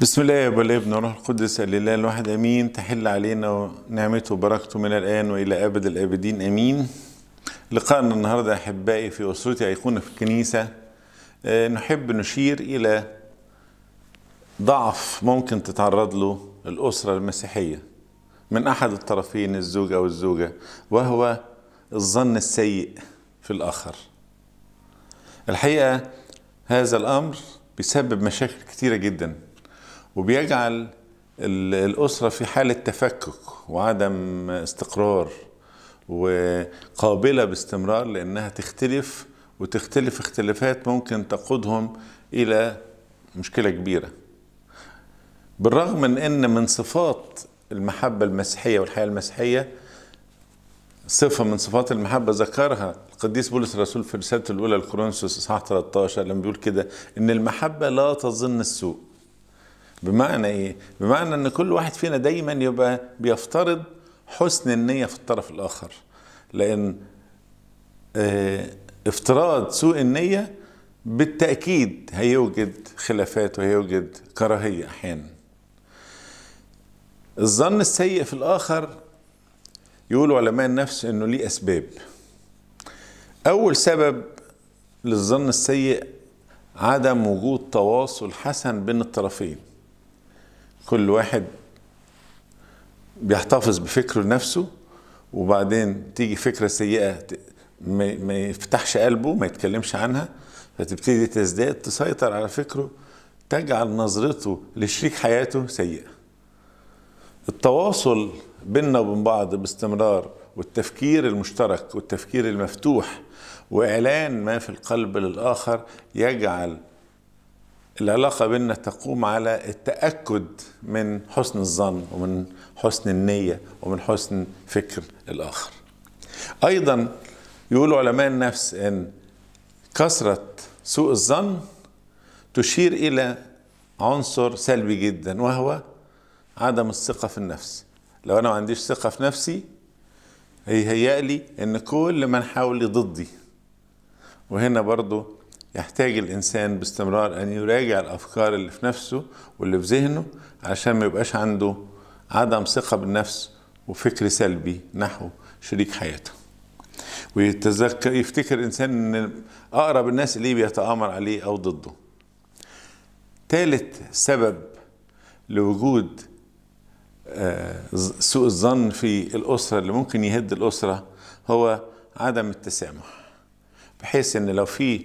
بسم الله يا ابن والروح القدس الاله الواحد امين تحل علينا نعمته وبركته من الان والى ابد الابدين امين لقاءنا النهارده احبائي في اسرتي ايقونه في الكنيسه آه، نحب نشير الى ضعف ممكن تتعرض له الاسره المسيحيه من احد الطرفين الزوج او الزوجه وهو الظن السيء في الاخر الحقيقه هذا الامر بيسبب مشاكل كثيره جدا وبيجعل الأسرة في حالة تفكك وعدم استقرار وقابلة باستمرار لأنها تختلف وتختلف اختلافات ممكن تقودهم إلى مشكلة كبيرة بالرغم من أن من صفات المحبة المسيحية والحياة المسيحية صفة من صفات المحبة ذكرها القديس بولس الرسول في رسالته الأولى لكورنثوس إصحاح 13 لما بيقول كده إن المحبة لا تظن السوء بمعنى ايه بمعنى ان كل واحد فينا دايما يبقى بيفترض حسن النية في الطرف الاخر لان اه افتراض سوء النية بالتأكيد هيوجد خلافات وهيوجد كراهية احيانا الظن السيء في الاخر يقول علماء النفس انه ليه اسباب اول سبب للظن السيء عدم وجود تواصل حسن بين الطرفين كل واحد بيحتفظ بفكره لنفسه وبعدين تيجي فكرة سيئة ما يفتحش قلبه ما يتكلمش عنها فتبتدي تزداد تسيطر على فكره تجعل نظرته لشريك حياته سيئة التواصل بيننا وبين بعض باستمرار والتفكير المشترك والتفكير المفتوح وإعلان ما في القلب للآخر يجعل العلاقة بيننا تقوم على التأكد من حسن الظن ومن حسن النية ومن حسن فكر الآخر أيضا يقول علماء النفس أن كثرة سوء الظن تشير إلى عنصر سلبي جدا وهو عدم الثقة في النفس لو أنا ما عنديش ثقة في نفسي هيهيالي أن كل من حولي ضدي وهنا برضو يحتاج الانسان باستمرار ان يراجع الافكار اللي في نفسه واللي في ذهنه عشان ما يبقاش عنده عدم ثقه بالنفس وفكر سلبي نحو شريك حياته ويتذكر يفتكر الانسان ان اقرب الناس اليه بيتامر عليه او ضده ثالث سبب لوجود آه، سوء الظن في الاسره اللي ممكن يهد الاسره هو عدم التسامح بحيث ان لو في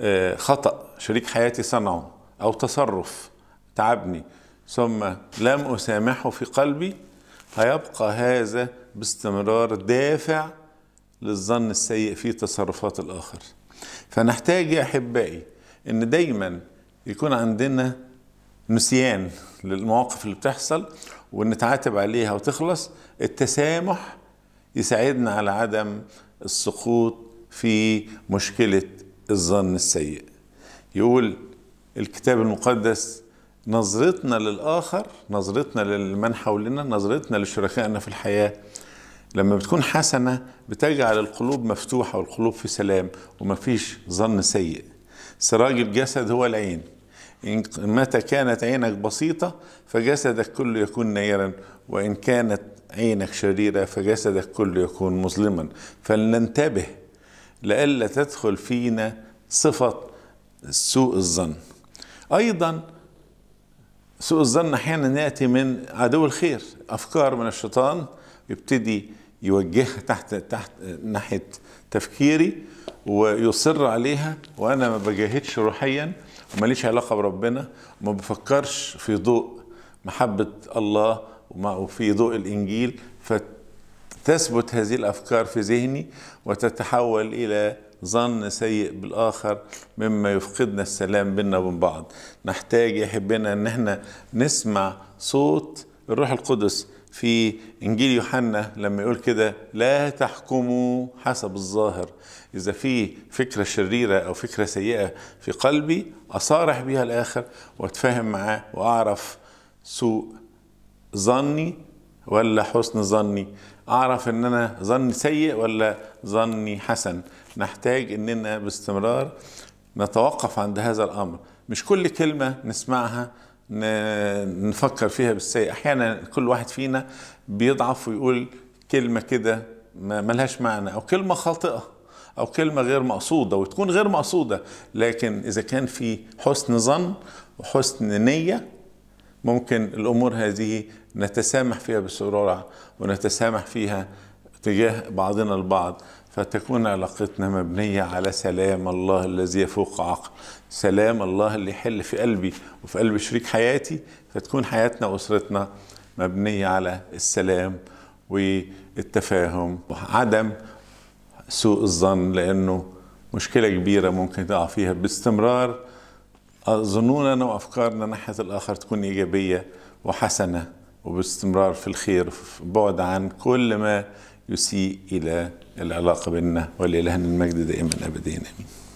آه، خطأ شريك حياتي صنعه أو تصرف تعبني ثم لم أسامحه في قلبي فيبقى هذا باستمرار دافع للظن السيء في تصرفات الآخر فنحتاج يا أحبائي أن دايما يكون عندنا نسيان للمواقف اللي بتحصل ونتعاتب عليها وتخلص التسامح يساعدنا على عدم السقوط في مشكله الظن السيء يقول الكتاب المقدس نظرتنا للآخر نظرتنا لمن حولنا نظرتنا لشركائنا في الحياة لما بتكون حسنة بتجعل القلوب مفتوحة والقلوب في سلام ومفيش ظن سيء سراج الجسد هو العين إن متى كانت عينك بسيطة فجسدك كله يكون نيرا وإن كانت عينك شريرة فجسدك كله يكون مظلما فلننتبه لئلا تدخل فينا صفة سوء الظن أيضا سوء الظن أحيانا يأتي من عدو الخير أفكار من الشيطان يبتدي يوجهها تحت تحت ناحية تفكيري ويصر عليها وأنا ما بجاهدش روحيا وماليش علاقة بربنا وما بفكرش في ضوء محبة الله وفي ضوء الإنجيل فت تثبت هذه الافكار في ذهني وتتحول الى ظن سيء بالاخر مما يفقدنا السلام بينا وبين بعض نحتاج يا حبينا ان احنا نسمع صوت الروح القدس في انجيل يوحنا لما يقول كده لا تحكموا حسب الظاهر اذا في فكره شريره او فكره سيئه في قلبي اصارح بها الاخر واتفاهم معاه واعرف سوء ظني ولا حسن ظني اعرف ان انا ظني سيء ولا ظني حسن نحتاج اننا باستمرار نتوقف عند هذا الامر مش كل كلمه نسمعها نفكر فيها بالسيء احيانا كل واحد فينا بيضعف ويقول كلمه كده ملهاش معنى او كلمه خاطئه او كلمه غير مقصوده وتكون غير مقصوده لكن اذا كان في حسن ظن وحسن نيه ممكن الامور هذه نتسامح فيها بسرعه ونتسامح فيها تجاه بعضنا البعض فتكون علاقتنا مبنية على سلام الله الذي يفوق عقل سلام الله اللي يحل في قلبي وفي قلب شريك حياتي فتكون حياتنا وأسرتنا مبنية على السلام والتفاهم وعدم سوء الظن لأنه مشكلة كبيرة ممكن تقع فيها باستمرار ظنوننا وافكارنا ناحيه الاخر تكون ايجابيه وحسنه وباستمرار في الخير بعد عن كل ما يسيء الى العلاقه بيننا ولالهنا المجد دائما ابدا امين